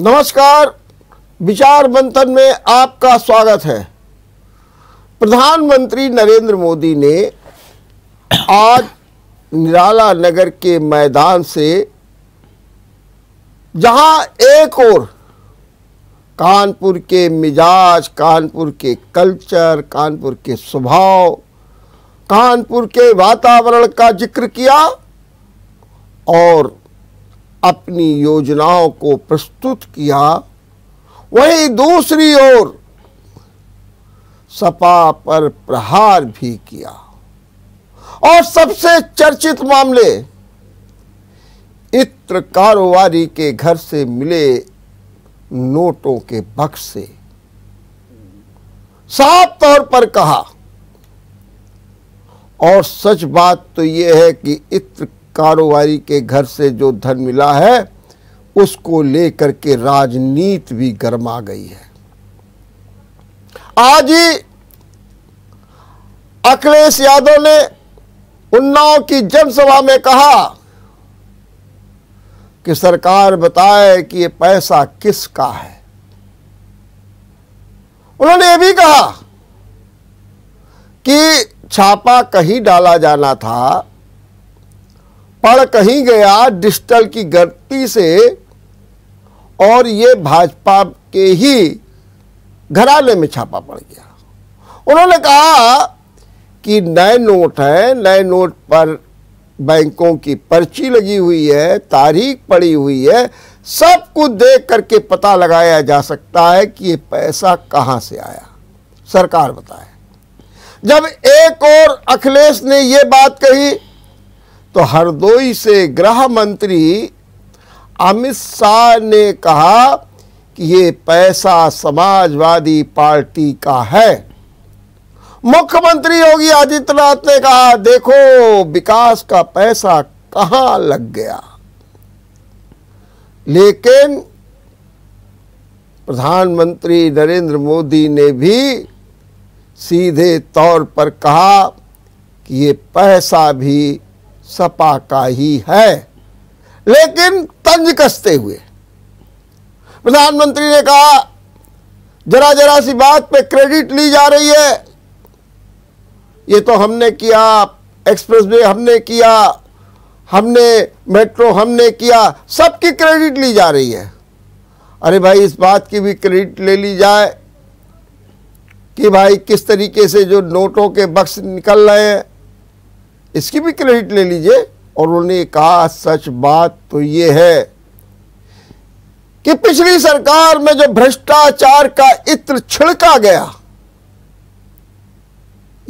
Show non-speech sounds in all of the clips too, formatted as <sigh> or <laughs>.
नमस्कार विचार मंथन में आपका स्वागत है प्रधानमंत्री नरेंद्र मोदी ने आज निराला नगर के मैदान से जहां एक और कानपुर के मिजाज कानपुर के कल्चर कानपुर के स्वभाव कानपुर के वातावरण का जिक्र किया और अपनी योजनाओं को प्रस्तुत किया वहीं दूसरी ओर सपा पर प्रहार भी किया और सबसे चर्चित मामले इत्र कारोबारी के घर से मिले नोटों के बक्स से साफ तौर पर कहा और सच बात तो यह है कि इत्र कारोबारी के घर से जो धन मिला है उसको लेकर के राजनीति भी गर्मा गई है आज ही अखिलेश यादव ने उन्नाव की जनसभा में कहा कि सरकार बताए कि यह पैसा किसका है उन्होंने यह भी कहा कि छापा कहीं डाला जाना था पढ़ कहीं गया डिजिटल की गलती से और ये भाजपा के ही घराले में छापा पड़ गया उन्होंने कहा कि नए नोट हैं नए नोट पर बैंकों की पर्ची लगी हुई है तारीख पड़ी हुई है सब कुछ देख करके पता लगाया जा सकता है कि ये पैसा कहां से आया सरकार बताए जब एक और अखिलेश ने ये बात कही तो हरदोई से गृह मंत्री अमित शाह ने कहा कि ये पैसा समाजवादी पार्टी का है मुख्यमंत्री योगी आदित्यनाथ ने कहा देखो विकास का पैसा कहां लग गया लेकिन प्रधानमंत्री नरेंद्र मोदी ने भी सीधे तौर पर कहा कि ये पैसा भी सपा का ही है लेकिन तंज कसते हुए प्रधानमंत्री ने कहा जरा जरा सी बात पे क्रेडिट ली जा रही है ये तो हमने किया एक्सप्रेसवे हमने किया हमने मेट्रो हमने किया सबकी क्रेडिट ली जा रही है अरे भाई इस बात की भी क्रेडिट ले ली जाए कि भाई किस तरीके से जो नोटों के बक्स निकल रहे हैं इसकी भी क्रेडिट ले लीजिए और उन्होंने कहा सच बात तो ये है कि पिछली सरकार में जो भ्रष्टाचार का इत्र छिड़का गया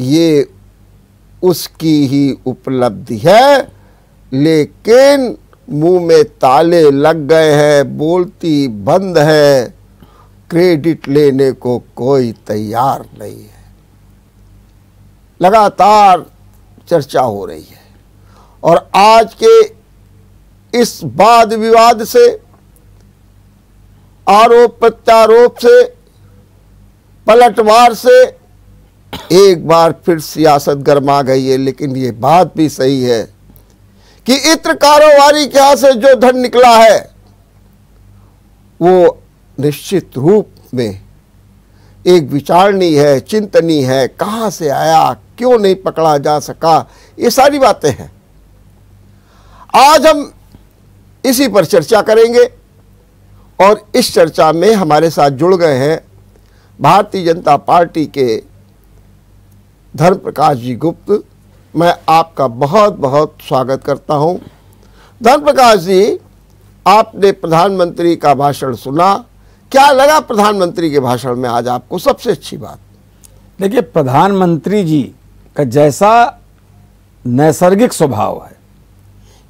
ये उसकी ही उपलब्धि है लेकिन मुंह में ताले लग गए हैं बोलती बंद है क्रेडिट लेने को कोई तैयार नहीं है लगातार चर्चा हो रही है और आज के इस वाद विवाद से आरोप प्रत्यारोप से पलटवार से एक बार फिर सियासत गर्मा गई है लेकिन ये बात भी सही है कि इत्र कारोबारी के यहां से जो धन निकला है वो निश्चित रूप में एक विचारणी है चिंतनी है कहां से आया क्यों नहीं पकड़ा जा सका ये सारी बातें हैं आज हम इसी पर चर्चा करेंगे और इस चर्चा में हमारे साथ जुड़ गए हैं भारतीय जनता पार्टी के धर्म प्रकाश जी गुप्त मैं आपका बहुत बहुत स्वागत करता हूं धर्म प्रकाश जी आपने प्रधानमंत्री का भाषण सुना क्या लगा प्रधानमंत्री के भाषण में आज आपको सबसे अच्छी बात देखिए प्रधानमंत्री जी का जैसा नैसर्गिक स्वभाव है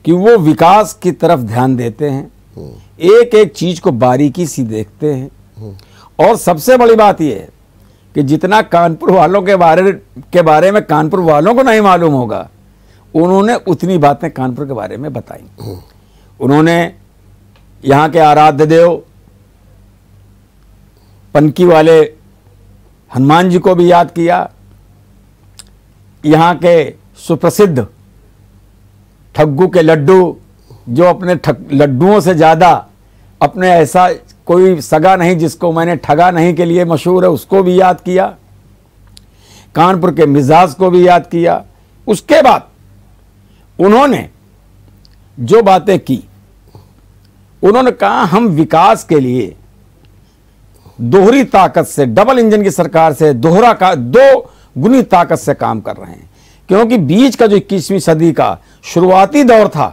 कि वो विकास की तरफ ध्यान देते हैं एक एक चीज को बारीकी सी देखते हैं और सबसे बड़ी बात यह है कि जितना कानपुर वालों के बारे के बारे में कानपुर वालों को नहीं मालूम होगा उन्होंने उतनी बातें कानपुर के बारे में बताई उन्होंने यहाँ के आराध्य देव पनकी वाले हनुमान जी को भी याद किया यहाँ के सुप्रसिद्ध ठग्गू के लड्डू जो अपने ठग लड्डुओं से ज़्यादा अपने ऐसा कोई सगा नहीं जिसको मैंने ठगा नहीं के लिए मशहूर है उसको भी याद किया कानपुर के मिजाज को भी याद किया उसके बाद उन्होंने जो बातें की उन्होंने कहा हम विकास के लिए दोहरी ताकत से डबल इंजन की सरकार से दोहरा का दो गुनी ताकत से काम कर रहे हैं क्योंकि बीच का जो इक्कीसवीं सदी का शुरुआती दौर था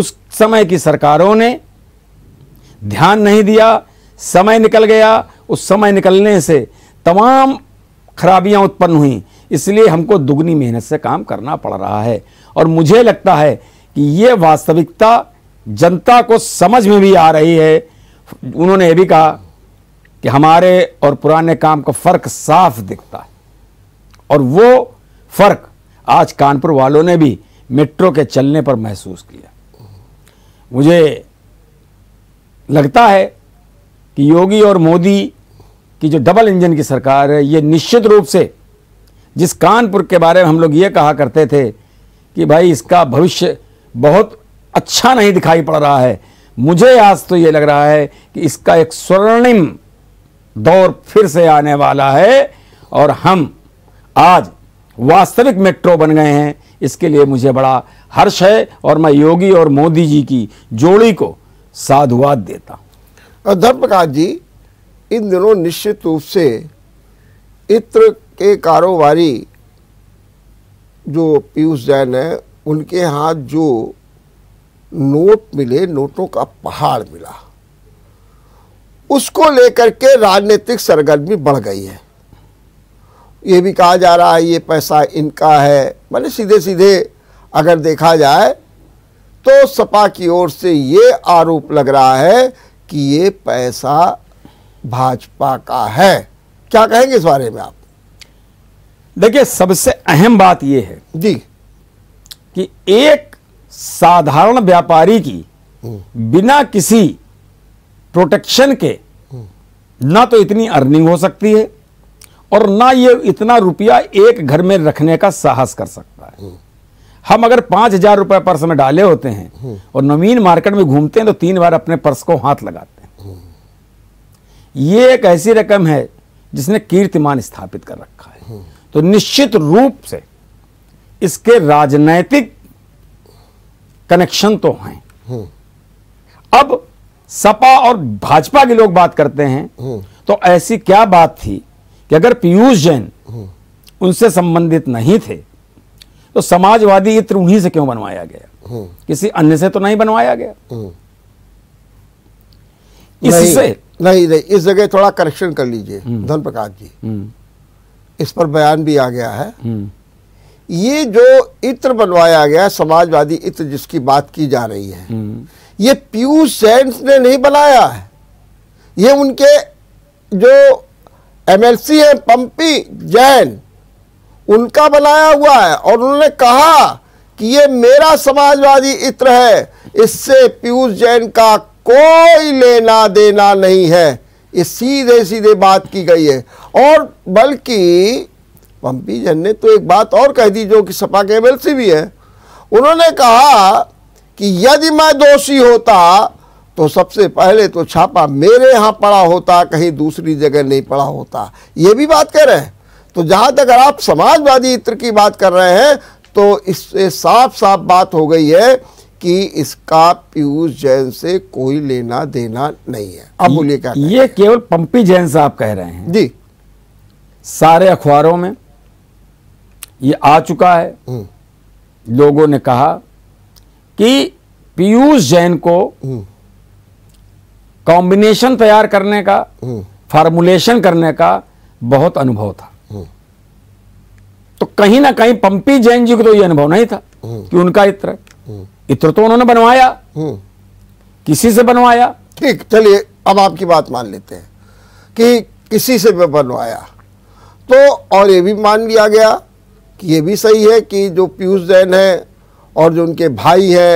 उस समय की सरकारों ने ध्यान नहीं दिया समय निकल गया उस समय निकलने से तमाम खराबियां उत्पन्न हुई इसलिए हमको दुगनी मेहनत से काम करना पड़ रहा है और मुझे लगता है कि ये वास्तविकता जनता को समझ में भी आ रही है उन्होंने ये भी कहा कि हमारे और पुराने काम का फ़र्क साफ दिखता है और वो फ़र्क आज कानपुर वालों ने भी मेट्रो के चलने पर महसूस किया मुझे लगता है कि योगी और मोदी की जो डबल इंजन की सरकार है ये निश्चित रूप से जिस कानपुर के बारे में हम लोग ये कहा करते थे कि भाई इसका भविष्य बहुत अच्छा नहीं दिखाई पड़ रहा है मुझे आज तो ये लग रहा है कि इसका एक स्वर्णिम दौर फिर से आने वाला है और हम आज वास्तविक मेट्रो बन गए हैं इसके लिए मुझे बड़ा हर्ष है और मैं योगी और मोदी जी की जोड़ी को साधुवाद देता हूँ धर्मकाज जी इन दिनों निश्चित रूप से इत्र के कारोबारी जो पीयूष जैन है उनके हाथ जो नोट मिले नोटों का पहाड़ मिला उसको लेकर के राजनीतिक सरगर्मी बढ़ गई है ये भी कहा जा रहा है ये पैसा इनका है मैंने सीधे सीधे अगर देखा जाए तो सपा की ओर से ये आरोप लग रहा है कि ये पैसा भाजपा का है क्या कहेंगे इस बारे में आप देखिए सबसे अहम बात यह है जी कि एक साधारण व्यापारी की हम्म। बिना किसी प्रोटेक्शन के हम्म। ना तो इतनी अर्निंग हो सकती है और ना ये इतना रुपया एक घर में रखने का साहस कर सकता है हम अगर पांच हजार रुपये पर्स में डाले होते हैं और नवीन मार्केट में घूमते हैं तो तीन बार अपने पर्स को हाथ लगाते हैं ये एक ऐसी रकम है जिसने कीर्तिमान स्थापित कर रखा है तो निश्चित रूप से इसके राजनैतिक कनेक्शन तो हैं अब सपा और भाजपा के लोग बात करते हैं तो ऐसी क्या बात थी कि अगर पीयूष जैन हम्म। उनसे संबंधित नहीं थे तो समाजवादी इत्र उन्हीं से क्यों बनवाया गया हम्म। किसी अन्य से तो नहीं बनवाया गया हम्म। इससे नहीं नहीं इस जगह थोड़ा करेक्शन कर लीजिए धन प्रकाश जी इस पर बयान भी आ गया है ये जो इत्र बनवाया गया समाजवादी इत्र जिसकी बात की जा रही है ये पीयूष सैन ने नहीं बनाया है ये उनके जो एमएलसी हैं पंपी जैन उनका बनाया हुआ है और उन्होंने कहा कि ये मेरा समाजवादी इत्र है इससे पीयूष जैन का कोई लेना देना नहीं है ये सीधे सीधे बात की गई है और बल्कि पंपी जैन ने तो एक बात और कह दी जो कि सपा के एमएलसी भी है उन्होंने कहा कि यदि मैं दोषी होता तो सबसे पहले तो छापा मेरे यहाँ पड़ा होता कहीं दूसरी जगह नहीं पड़ा होता ये भी बात कह रहे हैं तो जहाँ तक अगर आप समाजवादी इत्र की बात कर रहे हैं तो इससे साफ साफ बात हो गई है कि इसका पीयूष जैन से कोई लेना देना नहीं है अब बोलिए क्या ये केवल पंपी जैन साहब कह रहे हैं जी सारे अखबारों में ये आ चुका है हम्म। लोगों ने कहा कि पीयूष जैन को हम्म। कॉम्बिनेशन तैयार करने का फार्मुलेशन हम्म। करने का बहुत अनुभव था हम्म। तो कहीं ना कहीं पंपी जैन जी को तो ये अनुभव नहीं था हम्म। कि उनका इत्र इत्र तो उन्होंने बनवाया किसी से बनवाया ठीक चलिए अब आपकी बात मान लेते हैं कि किसी से बनवाया तो और ये भी मान लिया गया कि ये भी सही है कि जो पीयूष जैन है और जो उनके भाई है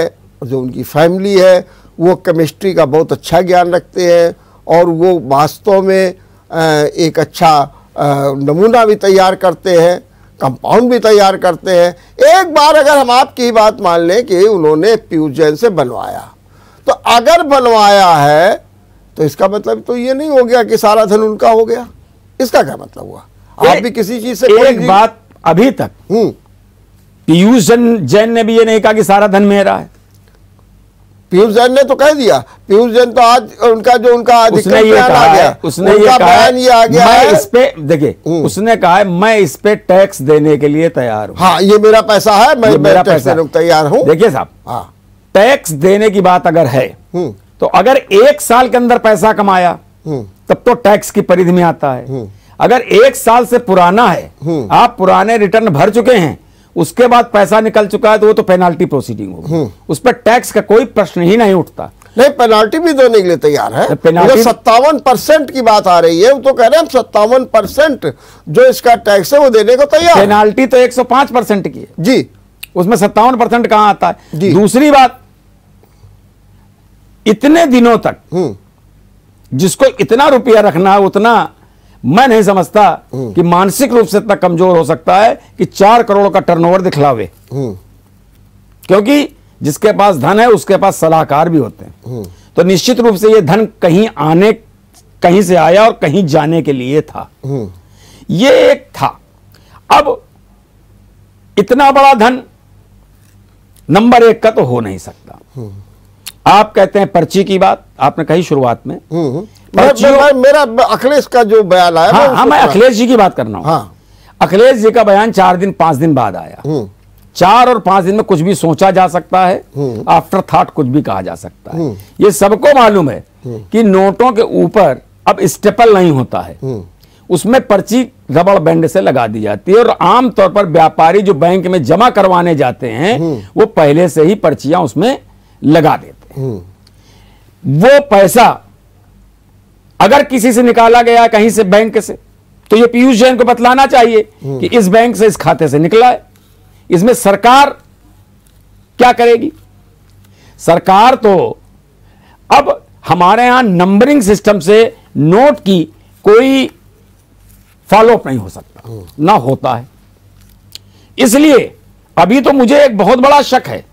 जो उनकी फैमिली है वो केमिस्ट्री का बहुत अच्छा ज्ञान रखते हैं और वो वास्तव में एक अच्छा नमूना भी तैयार करते हैं कंपाउंड भी तैयार करते हैं एक बार अगर हम आपकी बात मान लें कि उन्होंने प्यूजन से बनवाया तो अगर बनवाया है तो इसका मतलब तो ये नहीं हो गया कि सारा धन उनका हो गया इसका क्या मतलब हुआ आप भी किसी चीज से एक बात अभी तक पीयूष हम्म। जैन ने भी ये नहीं कहा कि सारा धन मेरा है पीयूष जैन ने तो कह दिया पीयूष जैन तो आज उनका जो उनका उसने ये कहा आ गया उसने ये कहा ये आ गया मैं इस पे देखिए हम्म। उसने कहा है मैं इस पे टैक्स देने के लिए तैयार हूँ हाँ ये मेरा पैसा है मैं मेरा पैसा तैयार हूँ देखिए साहब हाँ। टैक्स देने की बात अगर है हम्म। तो अगर एक साल के अंदर पैसा कमाया हम्म। तब तो टैक्स की परिधि में आता है अगर एक साल से पुराना है आप पुराने रिटर्न भर चुके हैं उसके बाद पैसा निकल चुका है तो वो तो पेनाल्टी प्रोसीडिंग होगी हम्म। उस पर टैक्स का कोई प्रश्न ही नहीं उठता नहीं पेनाल्टी भी देने के लिए तैयार है पेनाल्टी तो सत्तावन परसेंट की बात आ रही है वो तो कह रहे हैं हम सत्तावन परसेंट जो इसका टैक्स है वो देने को तैयार पेनाल्टी तो एक परसेंट की है जी उसमें सत्तावन परसेंट कहां आता है दूसरी बात इतने दिनों तक हम्म। जिसको इतना रुपया रखना है उतना मैं नहीं समझता हम्म। कि मानसिक रूप से इतना कमजोर हो सकता है कि चार करोड़ का टर्नओवर दिखलावे हम्म। क्योंकि जिसके पास धन है उसके पास सलाहकार भी होते हैं हम्म। तो निश्चित रूप से यह धन कहीं आने कहीं से आया और कहीं जाने के लिए था यह एक था अब इतना बड़ा धन नंबर एक का तो हो नहीं सकता आप कहते हैं पर्ची की बात आपने कही शुरुआत में हम्म, हम्म। मैं, मेरा अखिलेश का जो बयान आया हाँ, हाँ मैं अखिलेश जी की बात कर रहा हूँ हाँ। अखिलेश जी का बयान चार दिन पांच दिन बाद आया हम्म। चार और पांच दिन में कुछ भी सोचा जा सकता है आफ्टर थॉट कुछ भी कहा जा सकता है ये सबको मालूम है कि नोटों के ऊपर अब स्टेपल नहीं होता है उसमें पर्ची रबड़ बैंड से लगा दी जाती है और आमतौर पर व्यापारी जो बैंक में जमा करवाने जाते हैं वो पहले से ही पर्चियां उसमें लगा देते वो पैसा अगर किसी से निकाला गया कहीं से बैंक से तो ये पीयूष जैन को बतलाना चाहिए कि इस बैंक से इस खाते से निकला है इसमें सरकार क्या करेगी सरकार तो अब हमारे यहां नंबरिंग सिस्टम से नोट की कोई फॉलोअप नहीं हो सकता ना होता है इसलिए अभी तो मुझे एक बहुत बड़ा शक है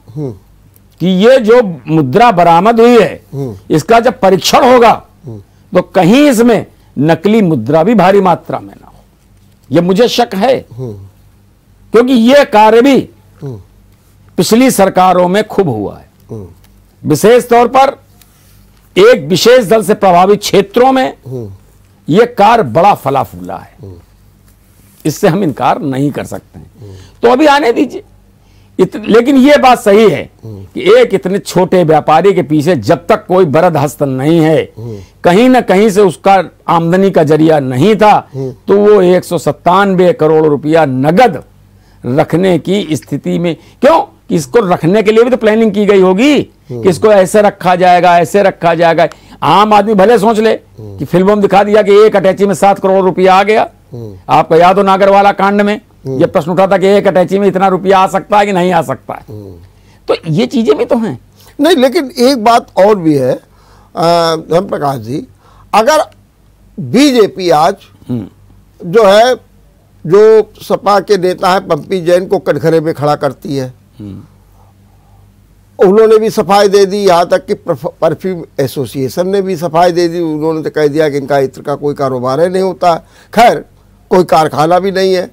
कि ये जो मुद्रा बरामद हुई है हम्म। इसका जब परीक्षण होगा हम्म। तो कहीं इसमें नकली मुद्रा भी भारी मात्रा में ना हो यह मुझे शक है हम्म। क्योंकि यह कार्य भी पिछली सरकारों में खूब हुआ है विशेष तौर पर एक विशेष दल से प्रभावित क्षेत्रों में यह कार्य बड़ा फला फूला है इससे हम इनकार नहीं कर सकते हैं तो अभी आने दीजिए लेकिन ये बात सही है कि एक इतने छोटे व्यापारी के पीछे जब तक कोई बरद हस्त नहीं है कहीं ना कहीं से उसका आमदनी का जरिया नहीं था तो वो एक करोड़ रुपया नगद रखने की स्थिति में क्यों कि इसको रखने के लिए भी तो प्लानिंग की गई होगी कि इसको ऐसे रखा जाएगा ऐसे रखा जाएगा आम आदमी भले सोच ले कि फिल्मों में दिखा दिया कि एक अटैची में सात करोड़ रुपया आ गया आपको याद हो नागरवाला कांड में हम्म। ये प्रश्न उठा था कि एक अटैची में इतना रुपया आ सकता है कि नहीं आ सकता है हम्म। तो ये चीजें भी तो हैं नहीं लेकिन एक बात और भी है धर्म प्रकाश जी अगर बीजेपी आज हम्म। जो है जो सपा के नेता है पंपी जैन को कटघरे में खड़ा करती है उन्होंने भी सफाई दे दी यहाँ तक कि परफ्यूम एसोसिएशन ने भी सफाई दे दी उन्होंने तो कह दिया कि इनका इत्र का कोई कारोबार ही नहीं होता खैर कोई कारखाना भी नहीं है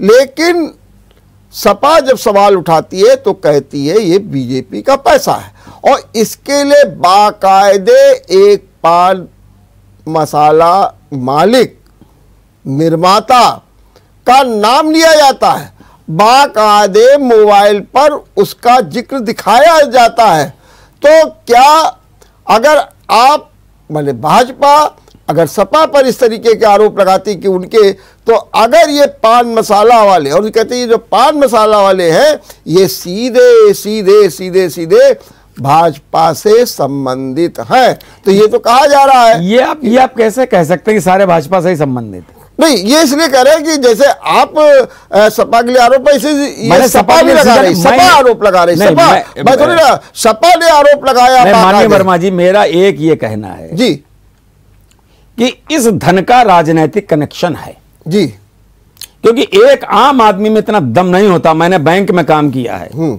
लेकिन सपा जब सवाल उठाती है तो कहती है ये बीजेपी का पैसा है और इसके लिए बाकायदे एक पान मसाला मालिक निर्माता का नाम लिया जाता है बाकायदे मोबाइल पर उसका जिक्र दिखाया जाता है तो क्या अगर आप मैंने भाजपा अगर सपा पर इस तरीके के आरोप लगाती कि उनके तो अगर ये पान मसाला वाले और कहते हैं जो पान मसाला वाले हैं ये सीधे सीधे सीधे सीधे भाजपा से संबंधित हैं तो ये तो कहा जा रहा है ये आप ये आप कैसे कह सकते हैं कि सारे भाजपा से ही संबंधित नहीं ये इसलिए कह रहे हैं कि जैसे आप सपा के लिए आरोप है इसे सपा भी लगा रही सपा आरोप लगा रही सपा मैं थोड़ी ना सपा ने आरोप लगाया माननीय वर्मा जी मेरा एक ये कहना है जी कि इस धन का राजनीतिक कनेक्शन है जी क्योंकि एक आम आदमी में इतना दम नहीं होता मैंने बैंक में काम किया है हम्म।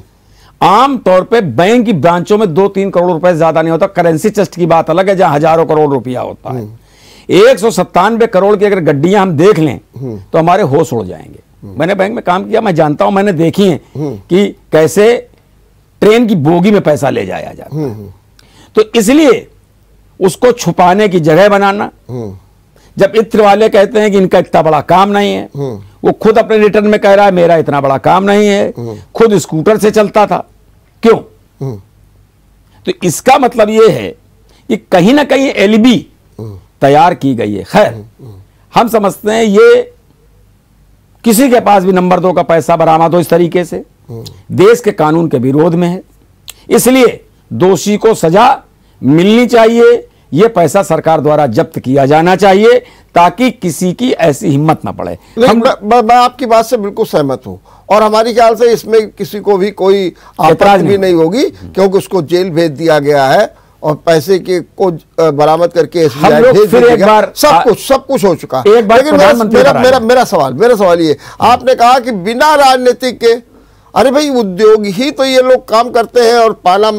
आम तौर पे बैंक की ब्रांचों में दो तीन करोड़ रुपए ज्यादा नहीं होता करेंसी चेस्ट की बात अलग है जहां हजारों करोड़ रुपया होता है हम्म। एक सौ सत्तानवे करोड़ की अगर गड्डियां हम देख लें हम्म। तो हमारे होश उड़ जाएंगे मैंने बैंक में काम किया मैं जानता हूं मैंने देखी है कि कैसे ट्रेन की बोगी में पैसा ले जाया जाता है तो इसलिए उसको छुपाने की जगह बनाना जब इत्र वाले कहते हैं कि इनका इतना बड़ा काम नहीं है हम्म। वो खुद अपने रिटर्न में कह रहा है मेरा इतना बड़ा काम नहीं है हम्म। खुद स्कूटर से चलता था क्यों हम्म। तो इसका मतलब ये है कि कहीं ना कहीं एलबी तैयार की गई है खैर हम समझते हैं ये किसी के पास भी नंबर दो का पैसा बरामद हो इस तरीके से देश के कानून के विरोध में है इसलिए दोषी को सजा मिलनी चाहिए ये पैसा सरकार द्वारा जब्त किया जाना चाहिए ताकि किसी की ऐसी हिम्मत ना पड़े हम मैं आपकी बात से बिल्कुल सहमत हूँ और हमारी ख्याल से इसमें किसी को भी कोई आपराज भी नहीं होगी क्योंकि उसको जेल भेज दिया गया है और पैसे के को बरामद करके फिर एक बार सब कुछ सब कुछ हो चुका एक बार लेकिन मेरा मेरा, मेरा मेरा सवाल मेरा सवाल ये आपने कहा कि बिना राजनीतिक के अरे भाई उद्योग ही तो ये लोग काम करते हैं और पाला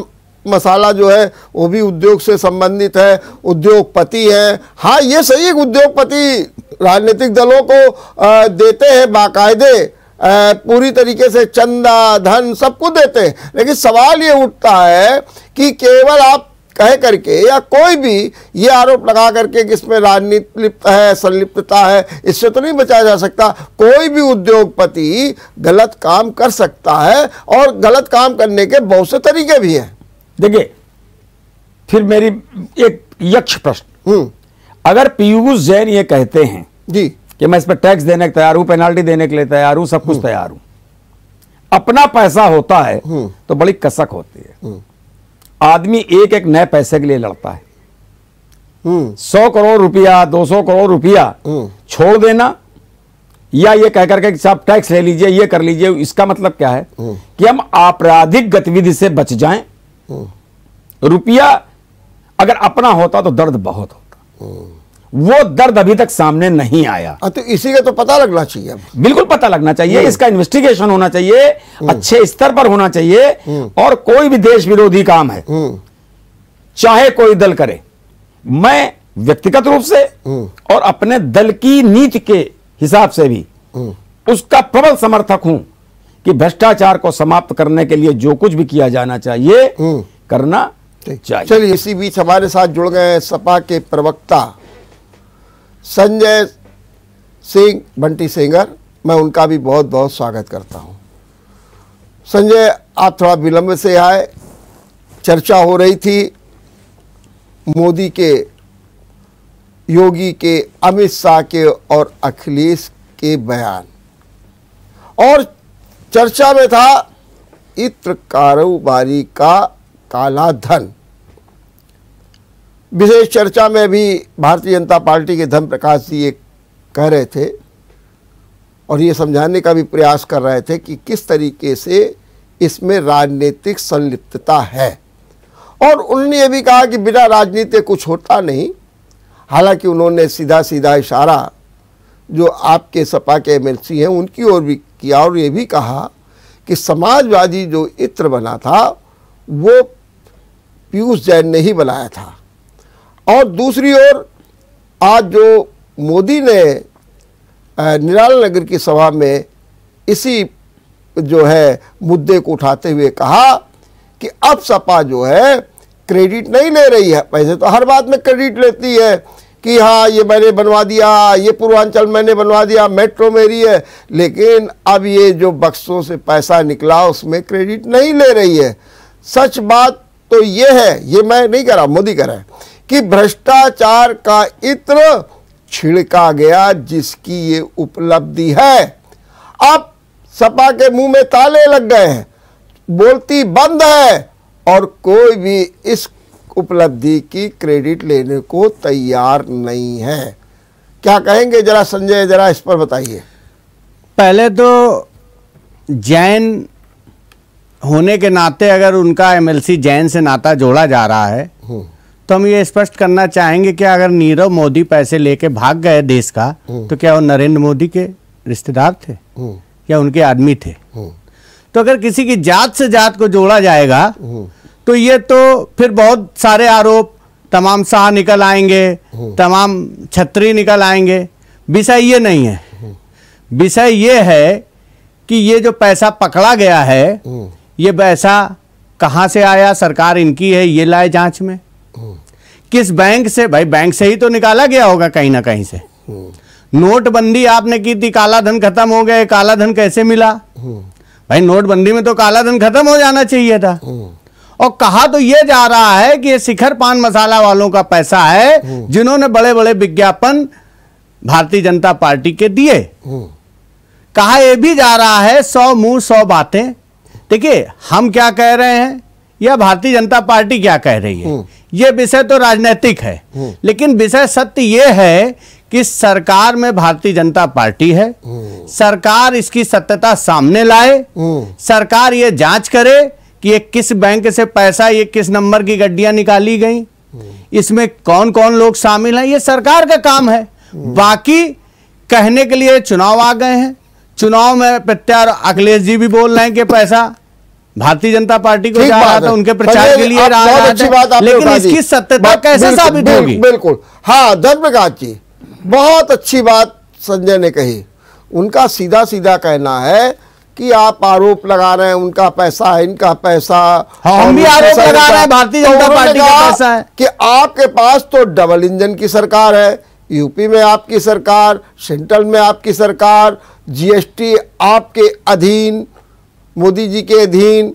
मसाला जो है वो भी उद्योग से संबंधित है उद्योगपति है हाँ ये सही है उद्योगपति राजनीतिक दलों को देते हैं बाकायदे पूरी तरीके से चंदा धन सबको देते हैं लेकिन सवाल ये उठता है कि केवल आप कह करके या कोई भी ये आरोप लगा करके कि इसमें राजनीति लिप्त है संलिप्तता है इससे तो नहीं बचाया जा सकता कोई भी उद्योगपति गलत काम कर सकता है और गलत काम करने के बहुत से तरीके भी हैं देखिए फिर मेरी एक यक्ष प्रश्न हम्म। अगर पीयूष जैन ये कहते हैं जी कि मैं इस पर टैक्स देने को तैयार हूं पेनाल्टी देने के लिए तैयार हूं सब कुछ हम्म। तैयार हूं अपना पैसा होता है हम्म। तो बड़ी कसक होती है आदमी एक एक नए पैसे के लिए लड़ता है सौ करोड़ रुपया दो सौ करोड़ रुपया छोड़ देना या ये कह करके कि साहब टैक्स ले लीजिए ये कर लीजिए इसका मतलब क्या है कि हम आपराधिक गतिविधि से बच जाएं हम्म। रुपया अगर अपना होता तो दर्द बहुत होता हम्म। वो दर्द अभी तक सामने नहीं आया हाँ, तो इसी का तो पता लगना चाहिए बिल्कुल पता लगना चाहिए हम्म। इसका इन्वेस्टिगेशन होना चाहिए अच्छे स्तर पर होना चाहिए और कोई भी देश विरोधी काम है चाहे कोई दल करे मैं व्यक्तिगत रूप से और अपने दल की नीति के हिसाब से भी उसका प्रबल समर्थक हूं कि भ्रष्टाचार को समाप्त करने के लिए जो कुछ भी किया जाना चाहिए हम्म। करना चाहिए चलिए इसी बीच हमारे साथ जुड़ गए सपा के प्रवक्ता संजय सिंह बंटी सिंगर मैं उनका भी बहुत बहुत स्वागत करता हूं संजय आप थोड़ा विलंब से आए चर्चा हो रही थी मोदी के योगी के अमित शाह के और अखिलेश के बयान और चर्चा में था इत्र कारोबारी का काला धन विशेष चर्चा में भी भारतीय जनता पार्टी के धन प्रकाश जी ये कह रहे थे और ये समझाने का भी प्रयास कर रहे थे कि किस तरीके से इसमें राजनीतिक संलिप्तता है और उन्होंने ये भी कहा कि बिना राजनीति कुछ होता नहीं हालांकि उन्होंने सीधा सीधा इशारा जो आपके सपा के एमएलसी हैं उनकी ओर भी किया और ये भी कहा कि समाजवादी जो इत्र बना था वो पीयूष जैन ने ही बनाया था और दूसरी ओर आज जो मोदी ने निराल नगर की सभा में इसी जो है मुद्दे को उठाते हुए कहा कि अब सपा जो है क्रेडिट नहीं ले रही है पैसे तो हर बात में क्रेडिट लेती है कि हाँ ये मैंने बनवा दिया ये पूर्वांचल मैंने बनवा दिया मेट्रो मेरी है लेकिन अब ये जो बक्सों से पैसा निकला उसमें क्रेडिट नहीं ले रही है सच बात तो ये है ये मैं नहीं कर रहा मोदी कह रहा है कि भ्रष्टाचार का इत्र छिड़का गया जिसकी ये उपलब्धि है अब सपा के मुंह में ताले लग गए हैं बोलती बंद है और कोई भी इस उपलब्धि की क्रेडिट लेने को तैयार नहीं है क्या कहेंगे जरा संजय जरा इस पर बताइए पहले तो जैन होने के नाते अगर उनका एमएलसी जैन से नाता जोड़ा जा रहा है हम्म। तो हम ये स्पष्ट करना चाहेंगे कि अगर नीरव मोदी पैसे लेके भाग गए देश का हम्म। तो क्या वो नरेंद्र मोदी के रिश्तेदार थे हम्म। या उनके आदमी थे तो अगर किसी की जात से जात को जोड़ा जाएगा तो ये तो फिर बहुत सारे आरोप तमाम शाह निकल आएंगे हम्म। तमाम छत्री निकल आएंगे विषय ये नहीं है हम्म। विषय ये है कि ये जो पैसा पकड़ा गया है हम्म। ये पैसा कहाँ से आया सरकार इनकी है ये लाए जांच में किस बैंक से भाई बैंक से ही तो निकाला गया होगा कहीं ना कहीं से नोटबंदी आपने की थी काला धन खत्म हो गया काला धन कैसे मिला भाई नोटबंदी में तो काला धन खत्म हो जाना चाहिए था और कहा तो यह जा रहा है कि ये शिखर पान मसाला वालों का पैसा है हम्म। जिन्होंने बड़े बड़े विज्ञापन भारतीय जनता पार्टी के दिए हम्म। कहा यह भी जा रहा है सौ मुंह सौ बातें देखिए हम क्या कह रहे हैं या भारतीय जनता पार्टी क्या कह रही है हम्म। ये विषय तो राजनीतिक है लेकिन विषय सत्य ये है कि सरकार में भारतीय जनता पार्टी है सरकार इसकी सत्यता सामने लाए सरकार ये जांच करे कि ये किस बैंक से पैसा ये किस नंबर की गड्डियां निकाली गई इसमें कौन कौन लोग शामिल हैं ये सरकार का काम है बाकी कहने के लिए चुनाव आ गए हैं चुनाव में प्रत्यार अखिलेश जी भी बोल रहे हैं कि पैसा भारतीय जनता पार्टी को जा रहा था उनके प्रचार के लिए रहा था लेकिन इसकी सत्यता कैसे साबित होगी बिल्कुल हाँ प्रकाश जी बहुत अच्छी बात संजय ने कही उनका सीधा सीधा कहना है कि आप आरोप लगा रहे हैं उनका पैसा है इनका पैसा हाँ, हम भी आरोप लगा रहे हैं भारतीय जनता तो पार्टी का पैसा है कि आपके पास तो डबल इंजन की सरकार है यूपी में आपकी सरकार सेंट्रल में आपकी सरकार जीएसटी आपके अधीन मोदी जी के अधीन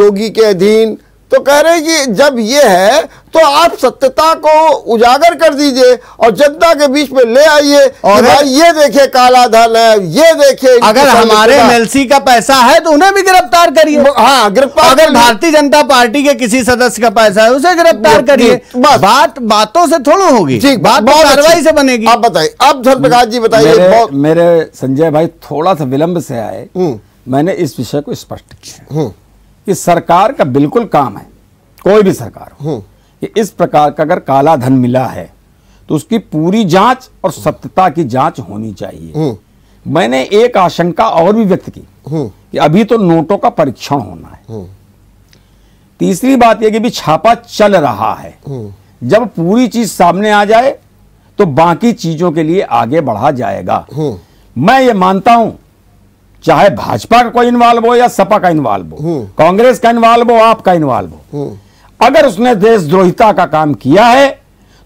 योगी के अधीन तो कह रहे कि जब ये है तो आप सत्यता को उजागर कर दीजिए और जनता के बीच में ले आइए और भाई ये देखे काला धन है ये देखे अगर हमारे एमएलसी का पैसा है तो उन्हें भी गिरफ्तार करिए हाँ गिरफ्तार अगर भारतीय जनता पार्टी के किसी सदस्य का पैसा है उसे गिरफ्तार करिए बात बातों से थोड़ा होगी ठीक बात तो कार्रवाई से बनेगी आप बताइए अब धन प्रकाश जी बताइए मेरे संजय भाई थोड़ा सा विलंब से आए हम्म। मैंने इस विषय को स्पष्ट किया हम्म। ये सरकार का बिल्कुल काम है कोई भी सरकार हो हम्म। कि इस प्रकार का अगर काला धन मिला है तो उसकी पूरी जांच और सत्यता की जांच होनी चाहिए हम्म। मैंने एक आशंका और भी व्यक्त की हम्म। कि अभी तो नोटों का परीक्षण होना है तीसरी बात यह कि भी छापा चल रहा है जब पूरी चीज सामने आ जाए तो बाकी चीजों के लिए आगे बढ़ा जाएगा मैं ये मानता हूं चाहे भाजपा का कोई इन्वॉल्व हो या सपा का इन्वॉल्व हो हम्म। कांग्रेस का इन्वॉल्व हो आपका इन्वॉल्व हो हम्म। अगर उसने देशद्रोहिता का काम किया है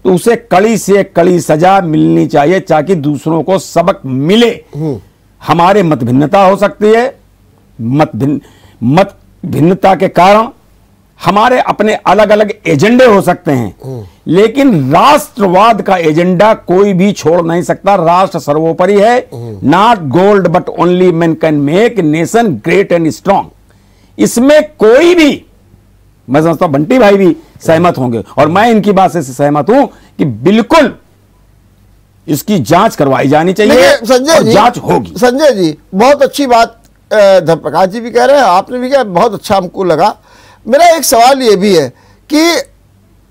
तो उसे कड़ी से कड़ी सजा मिलनी चाहिए ताकि दूसरों को सबक मिले हम्म। हमारे मत भिन्नता हो सकती है मत भिन्न मत भिन्नता के कारण हमारे अपने अलग अलग एजेंडे हो सकते हैं हम्म। लेकिन राष्ट्रवाद का एजेंडा कोई भी छोड़ नहीं सकता राष्ट्र सर्वोपरि है not gold but only man can make nation great and strong इसमें कोई भी मैं समझता हूं बंटी भाई भी सहमत होंगे और मैं इनकी बात से सहमत हूं कि बिल्कुल इसकी जांच करवाई जानी चाहिए संजय जी जांच होगी संजय जी बहुत अच्छी बात धर्मप्रकाश जी भी कह रहे हैं आपने भी कहा बहुत अच्छा हमको लगा मेरा एक सवाल ये भी है कि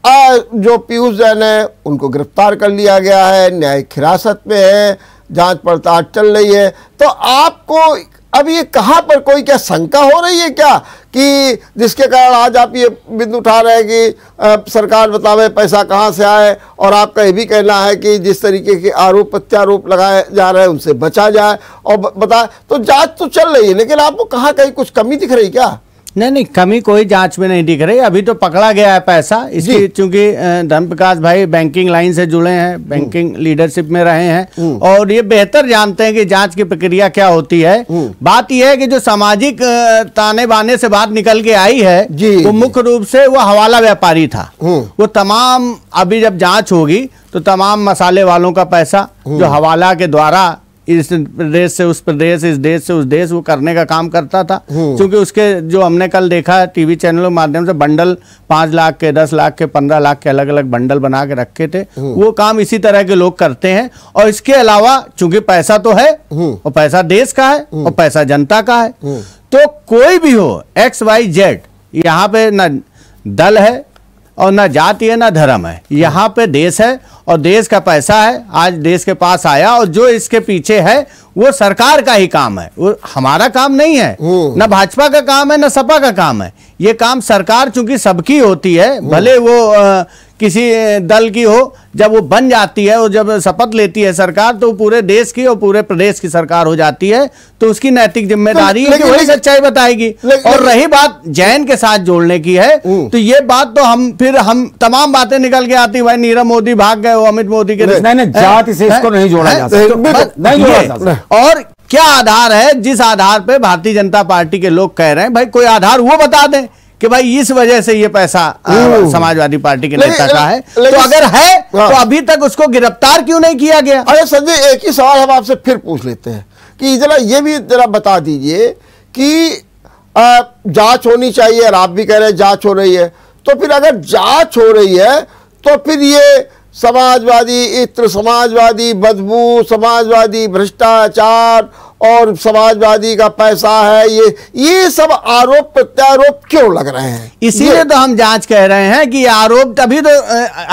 आ, जो पीयूष जैन है उनको गिरफ्तार कर लिया गया है न्यायिक हिरासत में है जांच पड़ताल चल रही है तो आपको अब ये कहाँ पर कोई क्या शंका हो रही है क्या कि जिसके कारण आज आप ये बिंदु उठा रहे हैं कि आ, सरकार बतावे पैसा कहाँ से आए और आपका ये भी कहना है कि जिस तरीके के आरोप प्रत्यारोप लगाए जा रहे हैं उनसे बचा जाए और बताए तो जांच तो चल रही है लेकिन आपको कहाँ कहीं कुछ कमी दिख रही क्या नहीं नहीं कमी कोई जांच में नहीं दिख रही अभी तो पकड़ा गया है पैसा इसलिए चूंकि धर्म प्रकाश भाई बैंकिंग लाइन से जुड़े हैं हम्म। बैंकिंग लीडरशिप में रहे हैं हम्म। और ये बेहतर जानते हैं कि जांच की प्रक्रिया क्या होती है हम्म। बात यह है कि जो सामाजिक ताने बाने से बात निकल के आई है वो मुख्य रूप से वो हवाला व्यापारी था वो तमाम अभी जब जाँच होगी तो तमाम मसाले वालों का पैसा जो हवाला के द्वारा इस देश से उस प्रदेश इस देश से उस देश वो करने का काम करता था हम्म। क्योंकि उसके जो हमने कल देखा टीवी चैनलों के माध्यम से बंडल पाँच लाख के दस लाख के पंद्रह लाख के अलग अलग बंडल बना के रखे थे हम्म। वो काम इसी तरह के लोग करते हैं और इसके अलावा चूंकि पैसा तो है हम्म। और पैसा देश का है और पैसा जनता का है तो कोई भी हो एक्स वाई जेड यहाँ पे ना दल है और ना जाति है ना धर्म है यहाँ पे देश है और देश का पैसा है आज देश के पास आया और जो इसके पीछे है वो सरकार का ही काम है वो हमारा काम नहीं है न भाजपा का काम है न सपा का काम है ये काम सरकार चूंकि सबकी होती है भले वो आ, किसी दल की हो जब वो बन जाती है और जब शपथ लेती है सरकार तो पूरे देश की और पूरे प्रदेश की सरकार हो जाती है तो उसकी नैतिक जिम्मेदारी है कि वही सच्चाई बताएगी और रही बात जैन के साथ जोड़ने की है तो ये बात तो हम फिर हम तमाम बातें निकल के आती भाई नीरव मोदी भाग गए अमित मोदी के जाति से इसको नहीं जोड़ा जा सकता और क्या आधार है जिस आधार पे भारतीय जनता पार्टी के लोग कह रहे हैं भाई कोई आधार वो बता दें कि भाई इस वजह से ये पैसा हम्म। समाजवादी पार्टी के नेता का है तो अगर है हाँ। तो अभी तक उसको गिरफ्तार क्यों नहीं किया गया अरे संजय एक ही सवाल हम आपसे फिर पूछ लेते हैं कि जरा ये भी जरा बता दीजिए कि जांच होनी चाहिए और आप भी कह रहे हैं जांच हो रही है तो फिर अगर जांच हो रही है तो फिर ये समाजवादी इत्र समाजवादी बदबू समाजवादी भ्रष्टाचार और समाजवादी का पैसा है ये ये सब आरोप प्रत्यारोप क्यों लग रहे हैं इसीलिए तो हम जांच कह रहे हैं कि आरोप तभी तो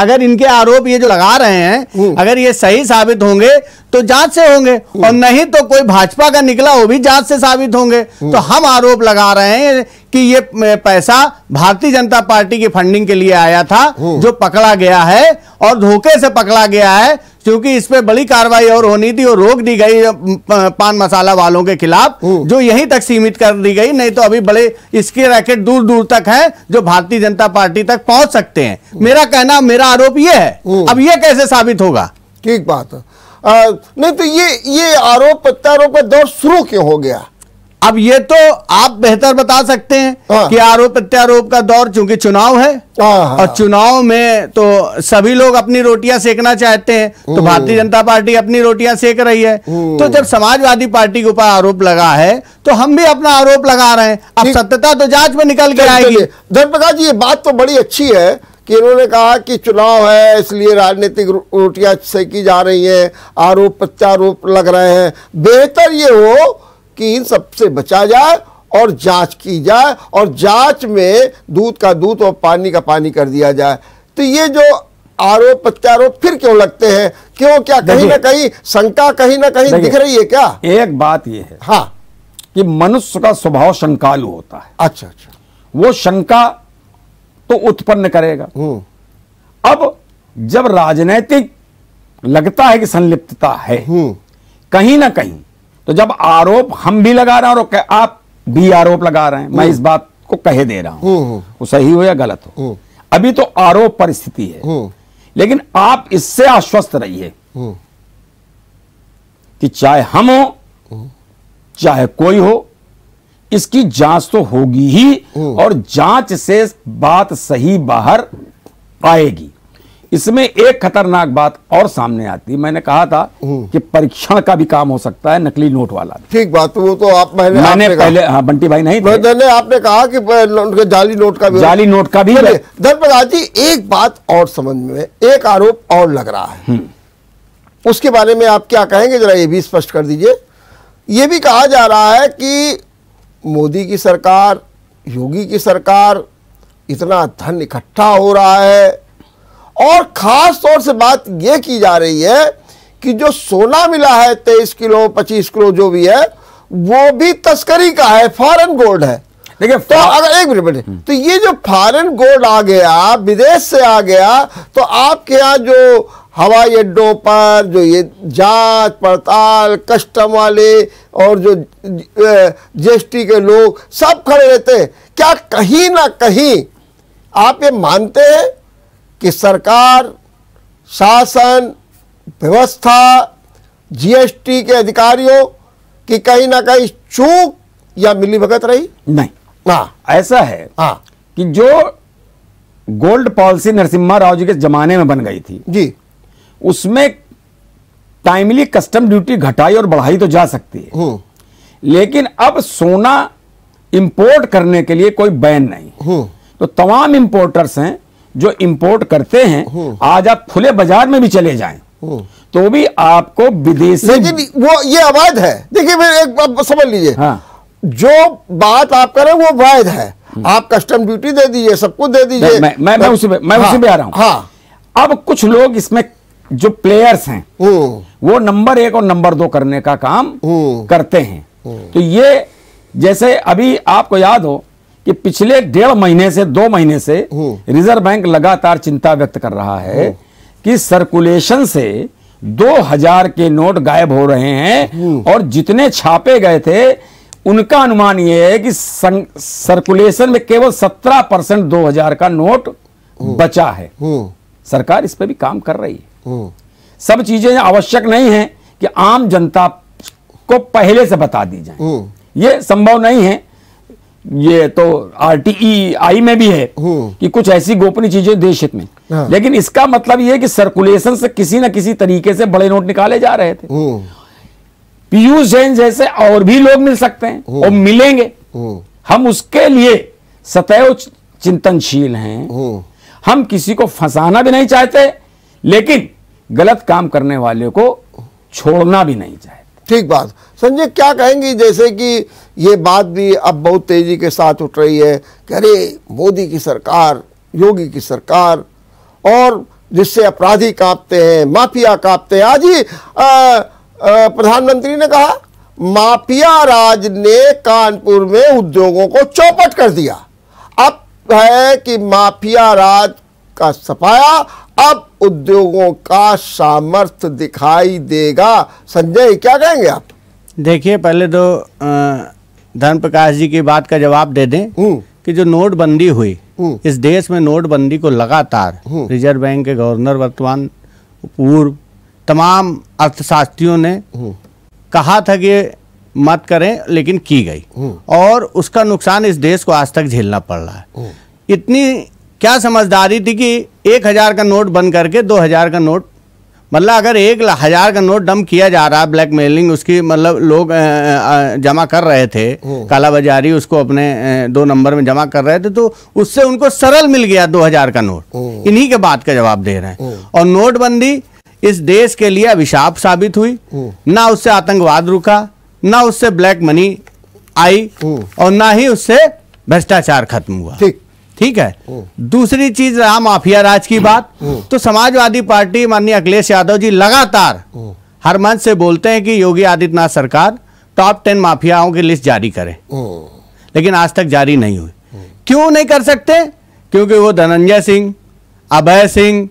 अगर इनके आरोप ये जो लगा रहे हैं हम्म। अगर ये सही साबित होंगे तो जांच से होंगे हम्म। और नहीं तो कोई भाजपा का निकला वो भी जांच से साबित होंगे हम्म। तो हम आरोप लगा रहे हैं कि ये पैसा भारतीय जनता पार्टी की फंडिंग के लिए आया था जो पकड़ा गया है और धोखे से पकड़ा गया है क्योंकि इस पर बड़ी कार्रवाई और होनी थी और रोक दी गई पान मसाला वालों के खिलाफ हम्म। जो यहीं तक सीमित कर दी गई नहीं तो अभी बड़े इसके रैकेट दूर दूर तक है जो भारतीय जनता पार्टी तक पहुंच सकते हैं हम्म। मेरा कहना मेरा आरोप ये है हम्म। अब ये कैसे साबित होगा ठीक बात है नहीं तो ये ये आरोप प्रत्यारोप का दौर शुरू क्यों हो गया अब ये तो आप बेहतर बता सकते हैं हाँ। कि आरोप प्रत्यारोप का दौर चूंकि चुनाव है हाँ, हाँ। और चुनाव में तो सभी लोग अपनी रोटियां सेकना चाहते हैं तो हम्म। भारतीय जनता पार्टी अपनी रोटियां सेक रही है तो हम्म। जब समाजवादी पार्टी के ऊपर आरोप लगा है तो हम भी अपना आरोप लगा रहे हैं अब सत्यता तो जांच में निकल के आएगी धर्मप्रकाश जी ये बात तो बड़ी अच्छी है कि इन्होंने कहा कि चुनाव है इसलिए राजनीतिक रोटियां सेकी जा रही है आरोप प्रत्यारोप लग रहे हैं बेहतर ये हो कि इन सबसे बचा जाए और जांच की जाए और जांच में दूध का दूध और पानी का पानी कर दिया जाए तो ये जो आरोप प्रत्यारोप फिर क्यों लगते हैं क्यों क्या कहीं ना कहीं शंका कहीं ना कहीं दिख रही है क्या एक बात यह है हाँ कि मनुष्य का स्वभाव शंकालु होता है अच्छा अच्छा वो शंका तो उत्पन्न करेगा हम्म। अब जब राजनैतिक लगता है कि संलिप्तता है हम्म। कहीं ना कहीं तो जब आरोप हम भी लगा रहे हैं और आप भी आरोप लगा रहे हैं मैं हम्म। इस बात को कहे दे रहा हूं हम्म, हम्म। वो सही हो या गलत हो अभी तो आरोप परिस्थिति है लेकिन आप इससे आश्वस्त रहिए कि चाहे हम हो चाहे कोई हो इसकी जांच तो होगी ही और जांच से बात सही बाहर आएगी इसमें एक खतरनाक बात और सामने आती मैंने कहा था हम्म। कि परीक्षण का भी काम हो सकता है नकली नोट वाला ठीक बात वो तो आप मैंने, आपने पहले हाँ बंटी भाई नहीं मैंने आपने कहा कि जाली नोट का भी जाली नोट का भी धर्मराज जी एक बात और समझ में एक आरोप और लग रहा है हम्म। उसके बारे में आप क्या कहेंगे जरा ये भी स्पष्ट कर दीजिए ये भी कहा जा रहा है कि मोदी की सरकार योगी की सरकार इतना धन इकट्ठा हो रहा है और ख़ास तौर से बात यह की जा रही है कि जो सोना मिला है तेईस किलो पच्चीस किलो जो भी है वो भी तस्करी का है फॉरेन गोल्ड है देखिए तो अगर एक मिनट हम्म। तो ये जो फॉरेन गोल्ड आ गया विदेश से आ गया तो आपके यहाँ जो हवाई अड्डों पर जो ये जांच पड़ताल कस्टम वाले और जो जीएसटी के लोग सब खड़े रहते हैं क्या कहीं ना कहीं आप ये मानते हैं कि सरकार शासन व्यवस्था जीएसटी के अधिकारियों की कहीं ना कहीं चूक या मिली भगत रही नहीं हाँ ऐसा है हाँ कि जो गोल्ड पॉलिसी नरसिम्हा राव जी के जमाने में बन गई थी जी उसमें टाइमली कस्टम ड्यूटी घटाई और बढ़ाई तो जा सकती है हम्म। लेकिन अब सोना इंपोर्ट करने के लिए कोई बैन नहीं हम्म। तो तमाम इंपोर्टर्स हैं जो इंपोर्ट करते हैं हम्म। आज आप खुले बाजार में भी चले जाएं हम्म। तो भी आपको विदेशी लेकिन वो ये अवैध है देखिए एक समझ लीजिए हाँ। जो बात आप हैं वो वैध है हम्म। आप कस्टम ड्यूटी दे दीजिए सब कुछ दे दीजिए मैं मैं, मैं उसी मैं हाँ, उसी पे आ रहा हूँ हाँ अब कुछ लोग इसमें जो प्लेयर्स हैं वो नंबर एक और नंबर दो करने का काम करते हैं तो ये जैसे अभी आपको याद हो कि पिछले डेढ़ महीने से दो महीने से हम्म। रिजर्व बैंक लगातार चिंता व्यक्त कर रहा है हम्म। कि सर्कुलेशन से दो हजार के नोट गायब हो रहे हैं हम्म। और जितने छापे गए थे उनका अनुमान यह है कि सर्कुलेशन में केवल सत्रह परसेंट दो हजार का नोट बचा है सरकार इस पर भी काम कर रही है सब चीजें आवश्यक नहीं है कि आम जनता को पहले से बता दी जाए ये संभव नहीं है ये तो आरटीई आई e में भी है हम्म। कि कुछ ऐसी गोपनीय चीजें देश हित में हाँ। लेकिन इसका मतलब यह कि सर्कुलेशन से किसी ना किसी तरीके से बड़े नोट निकाले जा रहे थे हम्म। पीयूष जैन जैसे और भी लोग मिल सकते हैं हम्म। और मिलेंगे हम उसके लिए सतैव चिंतनशील हैं हम किसी को फंसाना भी नहीं चाहते लेकिन गलत काम करने वाले को छोड़ना भी नहीं चाहते ठीक बात संजय क्या कहेंगी जैसे कि ये बात भी अब बहुत तेज़ी के साथ उठ रही है कि अरे मोदी की सरकार योगी की सरकार और जिससे अपराधी कांपते हैं माफिया कांपते हैं आज ही प्रधानमंत्री ने कहा माफिया राज ने कानपुर में उद्योगों को चौपट कर दिया अब है कि माफिया राज का सफाया अब उद्योगों का सामर्थ्य दिखाई देगा संजय क्या कहेंगे आप देखिए पहले तो धर्म प्रकाश जी की बात का जवाब दे दें हम्म। कि जो नोटबंदी हुई हम्म। इस देश में नोटबंदी को लगातार हम्म। रिजर्व बैंक के गवर्नर वर्तमान पूर्व तमाम अर्थशास्त्रियों ने कहा था कि मत करें लेकिन की गई और उसका नुकसान इस देश को आज तक झेलना पड़ रहा है इतनी क्या समझदारी थी कि एक हजार का नोट बंद करके दो हजार का नोट मतलब अगर एक हजार का नोट डम किया जा रहा है ब्लैक मेलिंग उसकी मतलब लोग जमा कर रहे थे हम्म। कालाबाजारी उसको अपने दो नंबर में जमा कर रहे थे तो उससे उनको सरल मिल गया दो हजार का नोट हम्म। इन्हीं के बात का जवाब दे रहे हैं हम्म। और नोटबंदी इस देश के लिए अभिशाप साबित हुई ना उससे आतंकवाद रुका ना उससे ब्लैक मनी आई और ना ही उससे भ्रष्टाचार खत्म हुआ ठीक ठीक है दूसरी चीज रहा माफिया राज की बात तो समाजवादी पार्टी माननीय अखिलेश यादव जी लगातार हर मंच से बोलते हैं कि योगी आदित्यनाथ सरकार टॉप टेन माफियाओं की लिस्ट जारी करे लेकिन आज तक जारी नहीं हुई क्यों नहीं कर सकते क्योंकि वो धनंजय सिंह अभय सिंह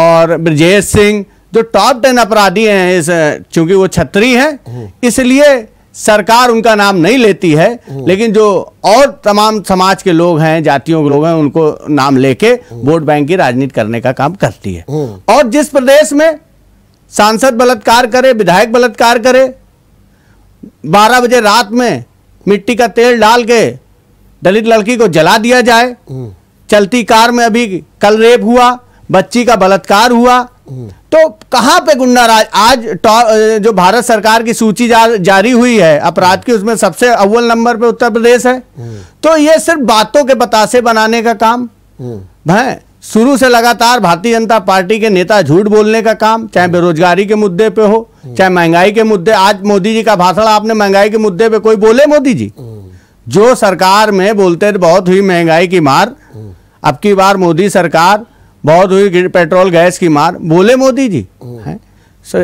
और ब्रजेश सिंह जो टॉप टेन अपराधी हैं इस चूंकि वो छत्री हैं इसलिए सरकार उनका नाम नहीं लेती है लेकिन जो और तमाम समाज के लोग हैं जातियों के लोग हैं उनको नाम लेके वोट बैंक की राजनीति करने का काम करती है और जिस प्रदेश में सांसद बलात्कार करे विधायक बलात्कार करे बारह बजे रात में मिट्टी का तेल डाल के दलित लड़की को जला दिया जाए चलती कार में अभी कल रेप हुआ बच्ची का बलात्कार हुआ तो कहां पे राज आज जो भारत सरकार की सूची जा, जारी हुई है अपराध की उसमें सबसे अव्वल नंबर पे उत्तर प्रदेश है तो ये सिर्फ बातों के बतासे बनाने का काम है शुरू से लगातार भारतीय जनता पार्टी के नेता झूठ बोलने का काम चाहे बेरोजगारी के मुद्दे पे हो चाहे महंगाई के मुद्दे आज मोदी जी का भाषण आपने महंगाई के मुद्दे पे कोई बोले मोदी जी जो सरकार में बोलते बहुत हुई महंगाई की मार अब की बार मोदी सरकार बहुत हुई पेट्रोल गैस की मार बोले मोदी जी है